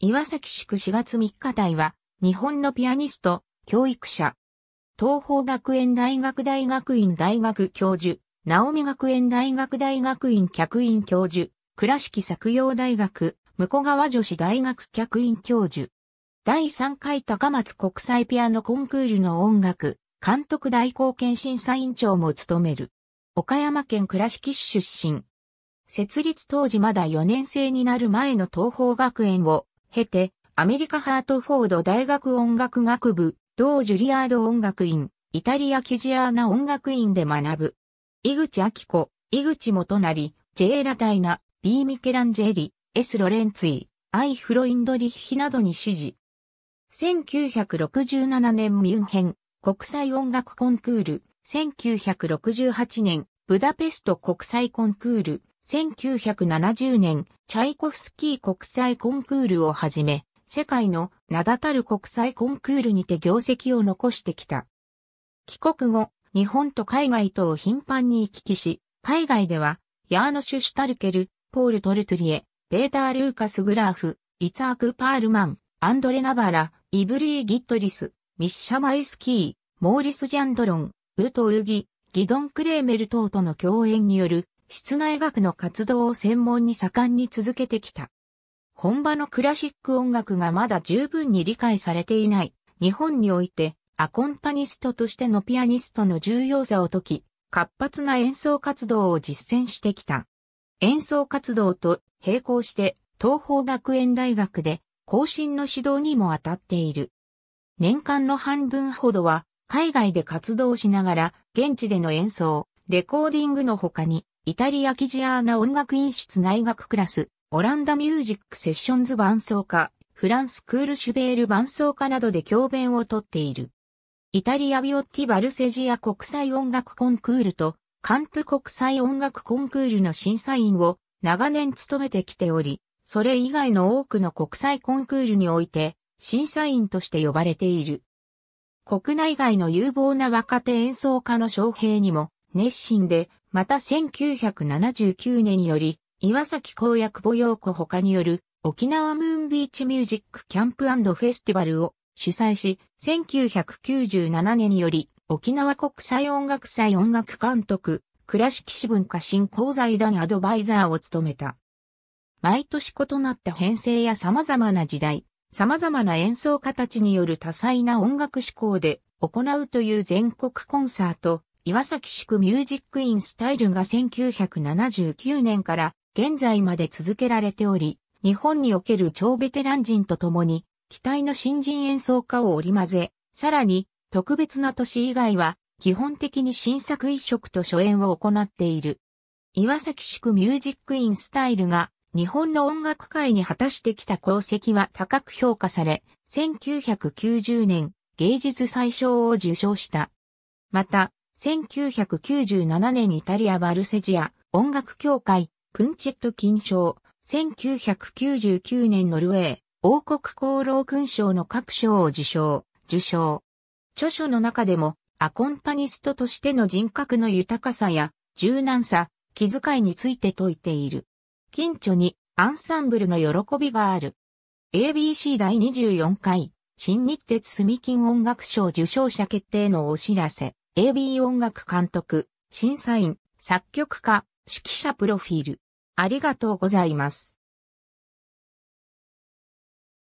岩崎宿4月3日台は、日本のピアニスト、教育者。東方学園大学大学院大学教授、直美学園大学大学院客員教授、倉敷作陽大学、向川女子大学客員教授。第3回高松国際ピアノコンクールの音楽、監督代行研審査委員長も務める。岡山県倉敷市出身。設立当時まだ4年生になる前の東方学園を経て、アメリカハートフォード大学音楽学部、同ジュリアード音楽院、イタリアキュジアーナ音楽院で学ぶ。井口明子、井口元成、ジェーラタイナ、B ミケランジェリ、S ロレンツィ、I フロインドリッヒなどに支持。1967年ミュンヘン、国際音楽コンクール、1968年、ブダペスト国際コンクール、1970年、チャイコフスキー国際コンクールをはじめ、世界の名だたる国際コンクールにて業績を残してきた。帰国後、日本と海外とを頻繁に行き来し、海外では、ヤーノシュ・シュタルケル、ポール・トルトゥリエ、ベーター・ルーカス・グラーフ、イツアーク・パールマン、アンドレ・ナバラ、イブリー・ギットリス、ミッシャ・マイスキー、モーリス・ジャンドロン、ウルト・ウギ、ギドン・クレーメル等との共演による室内楽の活動を専門に盛んに続けてきた。本場のクラシック音楽がまだ十分に理解されていない日本においてアコンパニストとしてのピアニストの重要さを解き、活発な演奏活動を実践してきた。演奏活動と並行して東方学園大学で後進の指導にも当たっている。年間の半分ほどは海外で活動しながら現地での演奏、レコーディングの他にイタリアキジアーナ音楽院室内学クラス、オランダミュージックセッションズ伴奏家、フランスクールシュベール伴奏家などで教鞭をとっている。イタリアビオッティ・バルセジア国際音楽コンクールと、カント国際音楽コンクールの審査員を長年務めてきており、それ以外の多くの国際コンクールにおいて、審査員として呼ばれている。国内外の有望な若手演奏家の招聘にも熱心でまた1979年より、岩崎公約母保陽子他による沖縄ムーンビーチミュージックキャンプフェスティバルを主催し、1997年により沖縄国際音楽祭音楽監督、倉敷市文化振興財団アドバイザーを務めた。毎年異なった編成や様々な時代、様々な演奏家たちによる多彩な音楽志向で行うという全国コンサート、岩崎宿ミュージックインスタイルが1979年から現在まで続けられており、日本における超ベテラン人と共に、期待の新人演奏家を織り交ぜ、さらに、特別な年以外は、基本的に新作一色と初演を行っている。岩崎宿ミュージックインスタイルが、日本の音楽界に果たしてきた功績は高く評価され、1990年、芸術最小を受賞した。また、1997年イタリア・バルセジア、音楽協会、プンチェット金賞、1999年ノルウェー、王国功労勲章の各賞を受賞、受賞。著書の中でも、アコンパニストとしての人格の豊かさや、柔軟さ、気遣いについて説いている。近著に、アンサンブルの喜びがある。ABC 第24回、新日鉄住金音楽賞受賞者決定のお知らせ。AB 音楽監督、審査員、作曲家、指揮者プロフィール。ありがとうございます。